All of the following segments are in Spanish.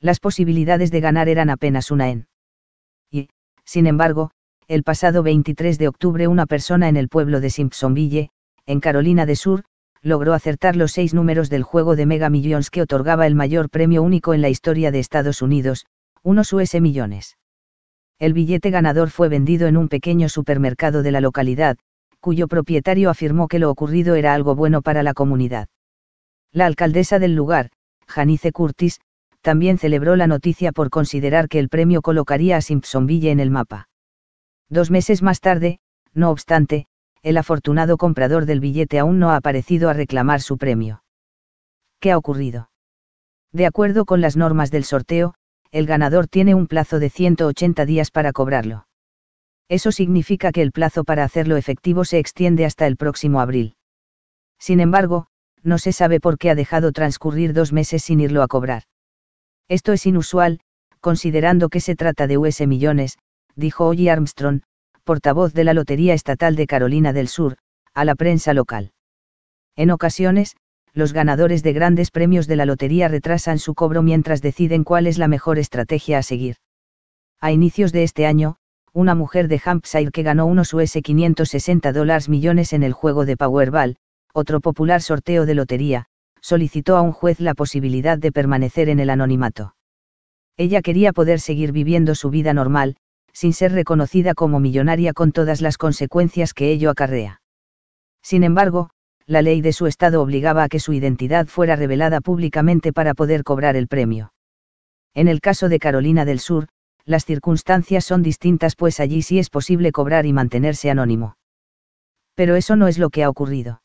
las posibilidades de ganar eran apenas una en. Y, sin embargo, el pasado 23 de octubre una persona en el pueblo de Simpsonville, en Carolina del Sur, logró acertar los seis números del juego de Mega Millions que otorgaba el mayor premio único en la historia de Estados Unidos, unos US millones. El billete ganador fue vendido en un pequeño supermercado de la localidad, cuyo propietario afirmó que lo ocurrido era algo bueno para la comunidad. La alcaldesa del lugar, Janice Curtis, también celebró la noticia por considerar que el premio colocaría a Simpsonville en el mapa. Dos meses más tarde, no obstante, el afortunado comprador del billete aún no ha aparecido a reclamar su premio. ¿Qué ha ocurrido? De acuerdo con las normas del sorteo, el ganador tiene un plazo de 180 días para cobrarlo. Eso significa que el plazo para hacerlo efectivo se extiende hasta el próximo abril. Sin embargo, no se sabe por qué ha dejado transcurrir dos meses sin irlo a cobrar. Esto es inusual, considerando que se trata de US millones, dijo Ollie Armstrong, portavoz de la Lotería Estatal de Carolina del Sur, a la prensa local. En ocasiones, los ganadores de grandes premios de la lotería retrasan su cobro mientras deciden cuál es la mejor estrategia a seguir. A inicios de este año, una mujer de Hampshire que ganó unos US 560 millones en el juego de Powerball, otro popular sorteo de lotería, solicitó a un juez la posibilidad de permanecer en el anonimato. Ella quería poder seguir viviendo su vida normal, sin ser reconocida como millonaria con todas las consecuencias que ello acarrea. Sin embargo, la ley de su estado obligaba a que su identidad fuera revelada públicamente para poder cobrar el premio. En el caso de Carolina del Sur, las circunstancias son distintas pues allí sí es posible cobrar y mantenerse anónimo. Pero eso no es lo que ha ocurrido.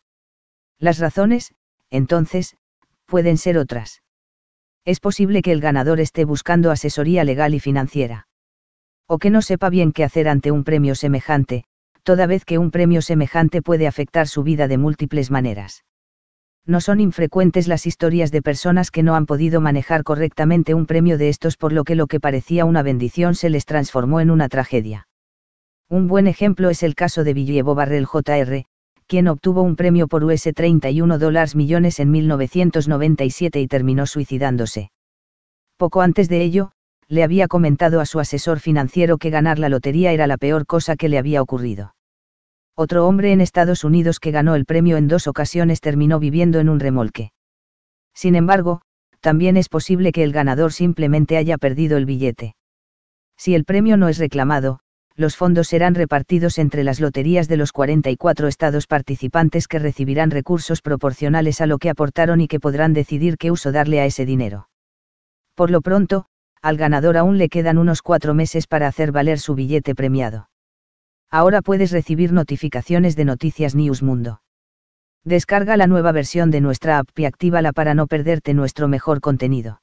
Las razones, entonces, pueden ser otras. Es posible que el ganador esté buscando asesoría legal y financiera. O que no sepa bien qué hacer ante un premio semejante, toda vez que un premio semejante puede afectar su vida de múltiples maneras. No son infrecuentes las historias de personas que no han podido manejar correctamente un premio de estos por lo que lo que parecía una bendición se les transformó en una tragedia. Un buen ejemplo es el caso de Villievo Barrel Jr., quien obtuvo un premio por US 31 millones en 1997 y terminó suicidándose. Poco antes de ello, le había comentado a su asesor financiero que ganar la lotería era la peor cosa que le había ocurrido. Otro hombre en Estados Unidos que ganó el premio en dos ocasiones terminó viviendo en un remolque. Sin embargo, también es posible que el ganador simplemente haya perdido el billete. Si el premio no es reclamado, los fondos serán repartidos entre las loterías de los 44 estados participantes que recibirán recursos proporcionales a lo que aportaron y que podrán decidir qué uso darle a ese dinero. Por lo pronto, al ganador aún le quedan unos cuatro meses para hacer valer su billete premiado. Ahora puedes recibir notificaciones de Noticias News Mundo. Descarga la nueva versión de nuestra app y la para no perderte nuestro mejor contenido.